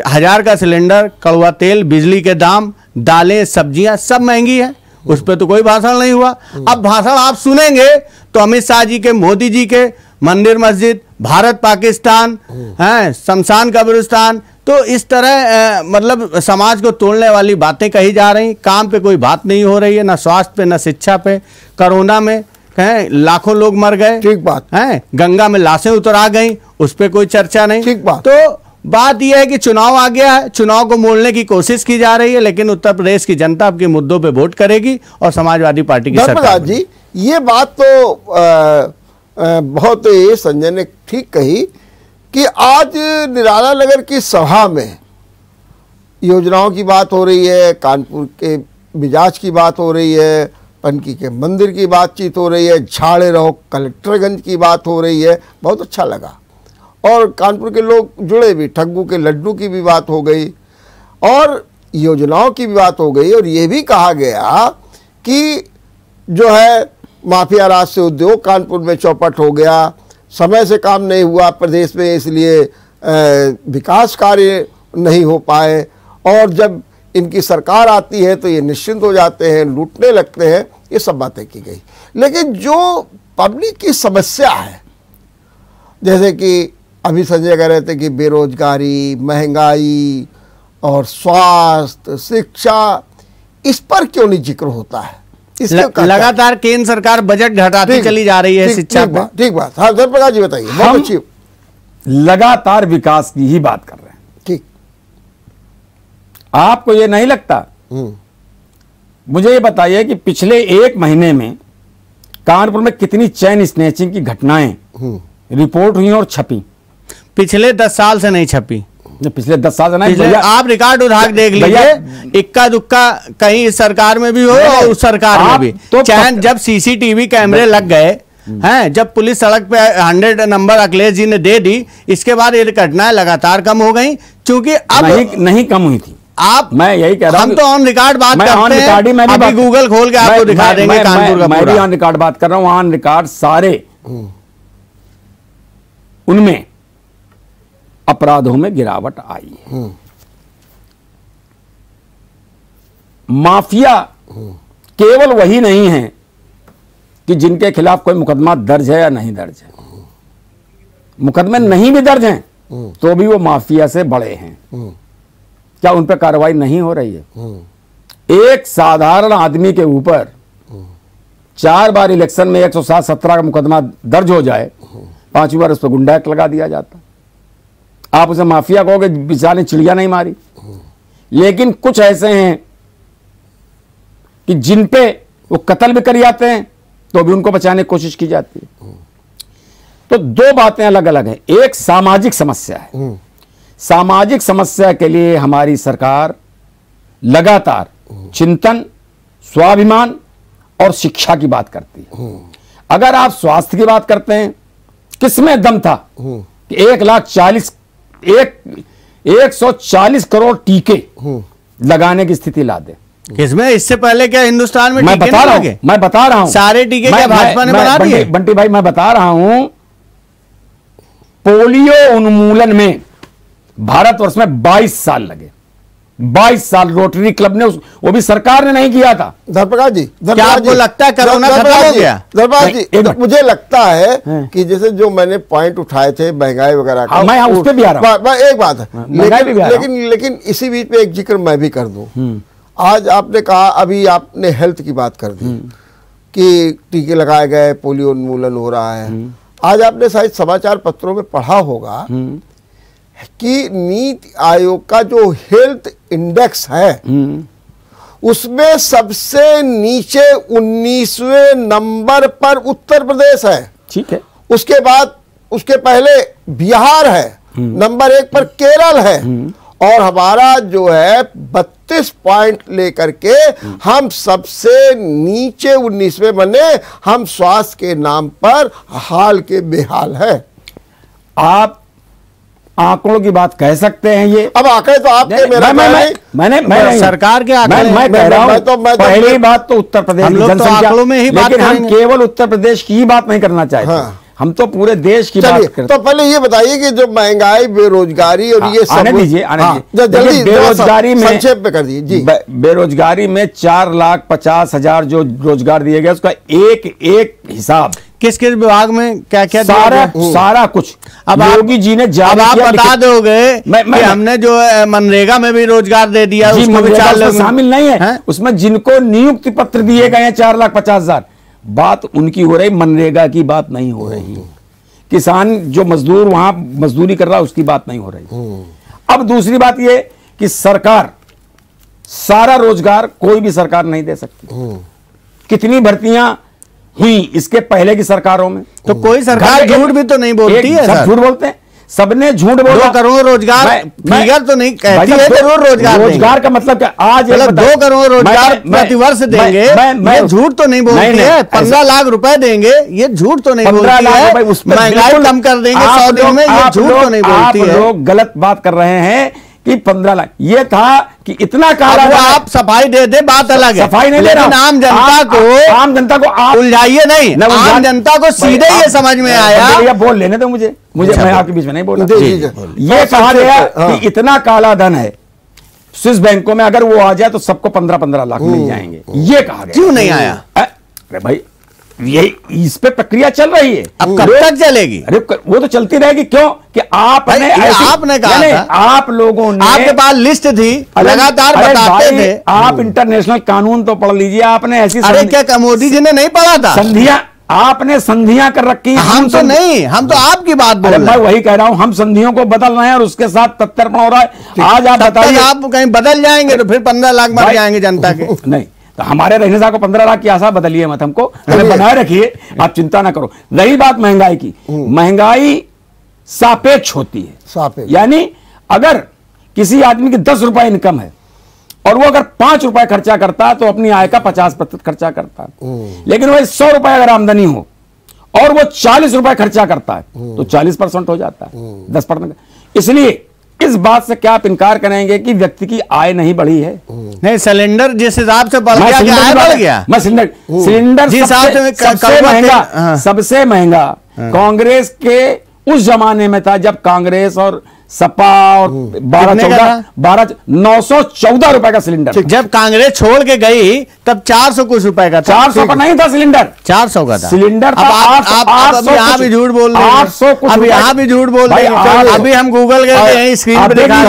हजार का सिलेंडर कड़वा तेल बिजली के दाम दालें सब्जियां सब महंगी है उस पर तो कोई भाषण नहीं हुआ अब भाषण आप सुनेंगे तो अमित शाह जी के मोदी जी के मंदिर मस्जिद भारत पाकिस्तान है शमशान कब्रिस्तान तो इस तरह ए, मतलब समाज को तोड़ने वाली बातें कही जा रही काम पे कोई बात नहीं हो रही है ना स्वास्थ्य पे ना शिक्षा पे कोरोना में हैं लाखों लोग मर गए ठीक बात है गंगा में लाशें उतर आ गई उस पर कोई चर्चा नहीं ठीक बात तो बात यह है कि चुनाव आ गया है चुनाव को मोड़ने की कोशिश की जा रही है लेकिन उत्तर प्रदेश की जनता आपके मुद्दों पे वोट करेगी और समाजवादी पार्टी की सरकार जी ये बात तो आ, आ, बहुत ही संजय ने ठीक कही कि आज निराला नगर की सभा में योजनाओं की बात हो रही है कानपुर के मिजाज की बात हो रही है पनकी के मंदिर की बातचीत हो रही है झाड़े रहो कलेक्टरगंज की बात हो रही है बहुत अच्छा लगा और कानपुर के लोग जुड़े भी ठग्गू के लड्डू की भी बात हो गई और योजनाओं की भी बात हो गई और ये भी कहा गया कि जो है माफिया राज से उद्योग कानपुर में चौपट हो गया समय से काम नहीं हुआ प्रदेश में इसलिए विकास कार्य नहीं हो पाए और जब इनकी सरकार आती है तो ये निश्चिंत हो जाते हैं लूटने लगते हैं ये सब बातें की गई लेकिन जो पब्लिक की समस्या है जैसे कि अभी संजय कह रहे थे कि बेरोजगारी महंगाई और स्वास्थ्य शिक्षा इस पर क्यों नहीं जिक्र होता है लगातार केंद्र सरकार बजट घटाती चली जा रही है शिक्षा ठीक बात ठीक बात हाँ धन प्रकाश जी बताइए अच्छी लगातार विकास की ही बात कर रहे हैं ठीक आपको यह नहीं लगता हम्म। मुझे ये बताइए कि पिछले एक महीने में कानपुर में कितनी चैन स्नेचिंग की घटनाएं हम्म। रिपोर्ट हुई और छपी पिछले दस साल से नहीं छपी पिछले दस साल से नहीं आप रिकॉर्ड उधार देख लीजिए इक्का दुक्का कहीं इस सरकार में भी हो और उस सरकार में भी तो चैन जब सीसीटीवी कैमरे लग गए हम्म। हैं जब पुलिस सड़क पे हंड्रेड नंबर अखिलेश जी ने दे दी इसके बाद ये घटनाएं लगातार कम हो गई क्योंकि अब नहीं, नहीं कम हुई थी आप मैं यही कह रहा हूँ हम तो ऑन रिकॉर्ड बात मैं करते हैं मैं अभी गूगल खोल के आपको दिखा देंगे मैं, कानपुर का मैं भी ऑन रिकॉर्ड बात कर रहा हूँ ऑन रिकॉर्ड सारे उनमें अपराधों में गिरावट आई है हम्म। माफिया केवल वही नहीं है कि जिनके खिलाफ कोई मुकदमा दर्ज है या नहीं दर्ज है मुकदमे नहीं भी दर्ज हैं हम्म। तो भी वो माफिया से बड़े हैं हम्म। क्या उन पर कार्रवाई नहीं हो रही है हम्म। एक साधारण आदमी के ऊपर चार बार इलेक्शन में एक सौ सात सत्रह का मुकदमा दर्ज हो जाए पांचवी बार उस पर गुंडा एक्ट लगा दिया जाता आप उसे माफिया कहोगे ने चिड़िया नहीं मारी लेकिन कुछ ऐसे हैं कि जिन पे वो कत्ल भी कर जाते हैं तो भी उनको बचाने की कोशिश की जाती है तो दो बातें अलग अलग हैं एक सामाजिक समस्या है हम्म। सामाजिक समस्या के लिए हमारी सरकार लगातार चिंतन स्वाभिमान और शिक्षा की बात करती है हम्म। अगर आप स्वास्थ्य की बात करते हैं किसमें दम था हम्म। कि एक लाख चालीस एक एक सौ चालीस करोड़ टीके हम्म। लगाने की स्थिति ला दे किसमें इससे पहले क्या हिंदुस्तान में मैं बता रहा हूं मैं बता रहा हूं सारे टीके क्या भाजपा ने बना दिए बंटी भाई मैं बता रहा हूं पोलियो उन्मूलन में भारतवर्ष में 22 साल लगे 22 साल रोटरी क्लब ने उस, वो भी सरकार ने नहीं किया था धर्मप्रकाश जी क्या आपको लगता है कोरोना खत्म हो गया धर्मप्रकाश जी एक मुझे लगता है, हाँ। कि जैसे जो मैंने पॉइंट उठाए थे महंगाई वगैरह का हाँ, मैं उस पे भी आ रहा मैं एक बात है हाँ, लेकिन लेकिन इसी बीच में एक जिक्र मैं भी कर दू हम्म। आज आपने कहा अभी आपने हेल्थ की बात कर दी हम्म। कि टीके लगाए गए पोलियो उन्मूलन हो रहा है हम्म। आज आपने शायद समाचार पत्रों में पढ़ा होगा कि नीति आयोग का जो हेल्थ इंडेक्स है हम्म। उसमें सबसे नीचे 19वें नंबर पर उत्तर प्रदेश है ठीक है उसके बाद उसके पहले बिहार है हम्म। नंबर एक पर केरल है हम्म। और हमारा जो है 32 पॉइंट लेकर के हम सबसे नीचे 19वें बने हम स्वास्थ्य के नाम पर हाल के बेहाल है आप आंकड़ों की बात कह सकते हैं ये अब आंकड़े तो आपके मेरा मैं, मैं, मैंने मैं, तो मैं सरकार के आंकड़े मैं, मैं तो, तो, पहली बात तो उत्तर प्रदेश तो जनसंख्या में ही लेकिन हम केवल उत्तर प्रदेश की ही बात नहीं करना चाहते हाँ। हम तो पूरे देश की बात करते तो पहले ये बताइए कि जो महंगाई बेरोजगारी और हाँ, ये आने दीजिए हाँ, जल्दी बेरोजगारी में संक्षेप में कर दीजिए जी बेरोजगारी में चार लाख पचास हजार जो रोजगार दिए गए उसका एक एक हिसाब किस किस विभाग में क्या क्या सारा हम्म। सारा कुछ अब योगी जी ने अब आप बता दोगे हमने जो मनरेगा में भी रोजगार दे दिया उसमें शामिल नहीं है, है? उसमें जिनको नियुक्ति पत्र दिए गए हैं चार लाख पचास हजार बात उनकी हो रही मनरेगा की बात नहीं हो रही हम्म। किसान जो मजदूर वहां मजदूरी कर रहा है उसकी बात नहीं हो रही हम्म। अब दूसरी बात यह कि सरकार सारा रोजगार कोई भी सरकार नहीं दे सकती हम्म। कितनी भर्तियां हुई इसके पहले की सरकारों में तो कोई सरकार झूठ भी तो नहीं बोलती है झूठ बोलते हैं सबने झूठ बोला करोड़ रोजगार फिगर तो नहीं कहती है करोड़ रोजगार रोजगार का मतलब क्या आज दो करोड़ रोजगार प्रतिवर्ष देंगे मैं झूठ तो नहीं बोलती है पंद्रह लाख रुपए देंगे ये झूठ तो नहीं बोलती है महंगाई कम कर देंगे सौ में ये झूठ तो नहीं बोलती है लोग गलत बात कर रहे हैं कि पंद्रह लाख ये था कि इतना कहा आप सफाई दे दे बात अलग है सफाई नहीं लेकिन आम जनता को आम जनता को आप उलझाइए नहीं आम जनता को सीधे ये समझ में आया बोल लेने दो मुझे मुझे अच्छा, मैं आपके बीच में नहीं बोल रहा ये अच्छा, कहा अच्छा, गया कि हाँ। इतना काला धन है स्विस बैंकों में अगर वो आ जाए तो सबको पंद्रह पंद्रह लाख मिल जाएंगे ये कहा गया क्यों नहीं आया अरे भाई ये इस पे प्रक्रिया चल रही है अब कब तक चलेगी अरे वो तो चलती रहेगी क्यों कि आपने आपने कहा था। आप लोगों ने आपके पास लिस्ट थी लगातार बताते थे आप इंटरनेशनल कानून तो पढ़ लीजिए आपने ऐसी अरे क्या मोदी जी ने नहीं पढ़ा था संधिया आपने संधियां कर रखी हम तो नहीं हम तो आपकी बात बोल मैं वही कह रहा हूं हम संधियों को बदल रहे हैं और उसके साथ तत्तरपण हो रहा है आज आप बताइए आप कहीं बदल जाएंगे तो फिर पंद्रह लाख मर जाएंगे जनता के <laughs> नहीं तो हमारे रहने साहब को पंद्रह लाख की आशा बदलिए मत हमको <laughs> बनाए रखिए आप चिंता ना करो रही बात महंगाई की हम्म। महंगाई सापेक्ष होती है यानी अगर किसी आदमी की दस रुपए इनकम है और वो अगर पांच रुपए खर्चा करता तो अपनी आय का पचास प्रतिशत खर्चा करता है लेकिन वह सौ रुपए अगर आमदनी हो और वो चालीस रुपए खर्चा करता है तो चालीस परसेंट हो जाता है दस परसेंट इसलिए इस बात से क्या आप इनकार करेंगे कि व्यक्ति की आय नहीं बढ़ी है नहीं सिलेंडर जिस हिसाब से बढ़ गया बढ़ गया मैं सिलेंडर सिलेंडर सबसे, हाँ। सबसे महंगा सबसे हाँ। महंगा कांग्रेस के उस जमाने में था जब कांग्रेस और सपा और हम्म। बारह चौदह बारह नौ सौ चौदह रुपए का सिलेंडर जब कांग्रेस छोड़ के गई तब चार सौ कुछ रुपए का चार सौ का नहीं था सिलेंडर चार सौ का था सिलेंडर यहाँ भी झूठ बोल रहे आठ सौ अब यहाँ भी झूठ बोल रहे अभी हम गूगल गए स्क्रीन पर दिखा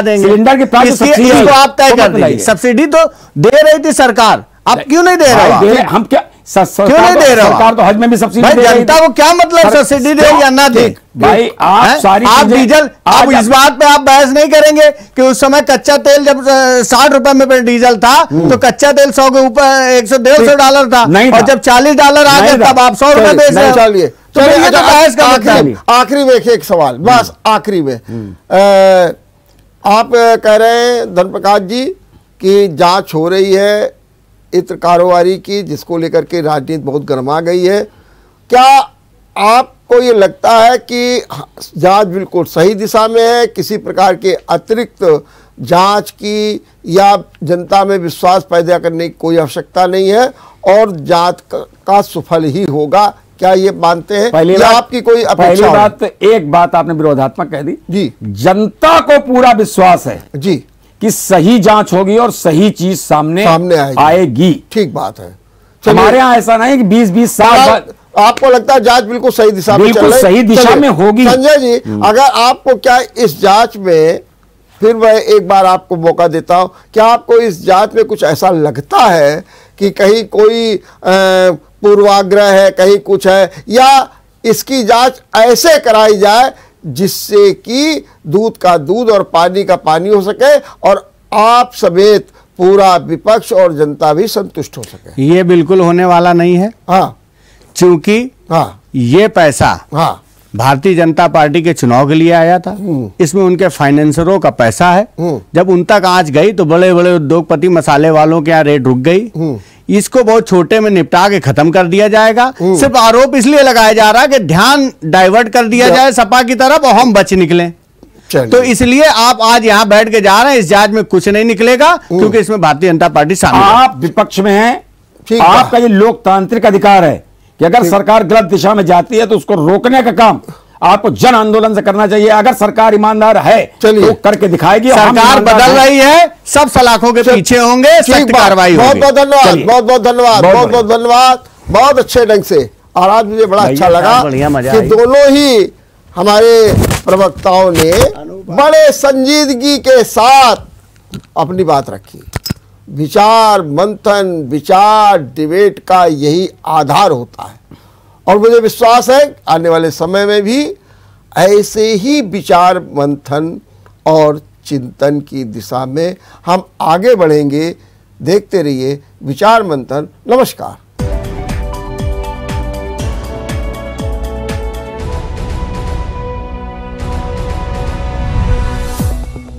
देंगे सिलेंडर की प्राइस आप तय कर सब्सिडी तो दे रही थी सरकार अब क्यों नहीं दे रहा हम क्या क्यों नहीं दे तो- रहा सरकार तो हज में भी सब्सिडी भाई जनता को क्या मतलब सब्सिडी दे या ना दे भाई आप है? सारी आप डीजल आप इस बात पे आप बहस नहीं करेंगे कि उस समय कच्चा तेल जब साठ रुपए में डीजल था हम्म। तो कच्चा तेल सौ के ऊपर एक सौ डेढ़ सौ डॉलर था नहीं और जब चालीस डॉलर आ गया तब आप सौ रुपए बेच रहे चलिए तो, तो अच्छा, आखिरी में एक सवाल हम्म। बस आखिरी में हम्म। आप कह रहे हैं धर्म प्रकाश जी की जांच हो रही है इत्र कारोबारी की जिसको लेकर के राजनीति बहुत गर्मा गई है क्या आपको ये लगता है कि जांच बिल्कुल सही दिशा में है किसी प्रकार के अतिरिक्त जांच की या जनता में विश्वास पैदा करने की कोई आवश्यकता नहीं है और जांच का सुफल ही होगा क्या ये मानते हैं पहली बात, आपकी कोई पहली बात तो एक बात आपने विरोधात्मक कह दी जी जनता को पूरा विश्वास है जी कि सही जांच होगी और सही चीज सामने सामने आएगी, आएगी। ठीक बात है हमारे यहाँ ऐसा नहीं कि बीस बीस साल बाद आपको लगता है जांच बिल्कुल सही दिशा में बिल्कुल सही दिशा में होगी संजय जी हम्म। अगर आपको क्या इस जांच में फिर मैं एक बार आपको मौका देता हूं क्या आपको इस जांच में कुछ ऐसा लगता है कि कहीं कोई पूर्वाग्रह है कहीं कुछ है या इसकी जांच ऐसे कराई जाए जिससे कि दूध का दूध और पानी का पानी हो सके और आप समेत पूरा विपक्ष और जनता भी संतुष्ट हो सके ये बिल्कुल होने वाला नहीं है हाँ चूंकि हाँ ये पैसा हाँ भारतीय जनता पार्टी के चुनाव के लिए आया था हम्म। इसमें उनके फाइनेंसरों का पैसा है हम्म। जब उन तक आज गई तो बड़े बड़े उद्योगपति मसाले वालों के यहाँ रेट रुक गई हम्म। इसको बहुत छोटे में निपटा के खत्म कर दिया जाएगा सिर्फ आरोप इसलिए लगाया जा रहा है कि ध्यान डाइवर्ट कर दिया जाए सपा की तरफ और हम बच निकले तो इसलिए आप आज यहाँ बैठ के जा रहे हैं इस जांच में कुछ नहीं निकलेगा क्योंकि इसमें भारतीय जनता पार्टी आप विपक्ष में है आपका ये लोकतांत्रिक अधिकार है कि अगर सरकार गलत दिशा में जाती है तो उसको रोकने का काम आपको जन आंदोलन से करना चाहिए अगर सरकार ईमानदार है चलिए तो करके दिखाएगी सरकार बदल रही है सब सलाखों के पीछे होंगे कार्रवाई बहुत बहुत धन्यवाद बहुत बहुत धन्यवाद बहुत बहुत धन्यवाद बहुत अच्छे ढंग से और आज मुझे बड़ा अच्छा लगा कि दोनों ही हमारे प्रवक्ताओं ने बड़े संजीदगी के साथ अपनी बात रखी विचार मंथन विचार डिबेट का यही आधार होता है और मुझे विश्वास है आने वाले समय में भी ऐसे ही विचार मंथन और चिंतन की दिशा में हम आगे बढ़ेंगे देखते रहिए विचार मंथन नमस्कार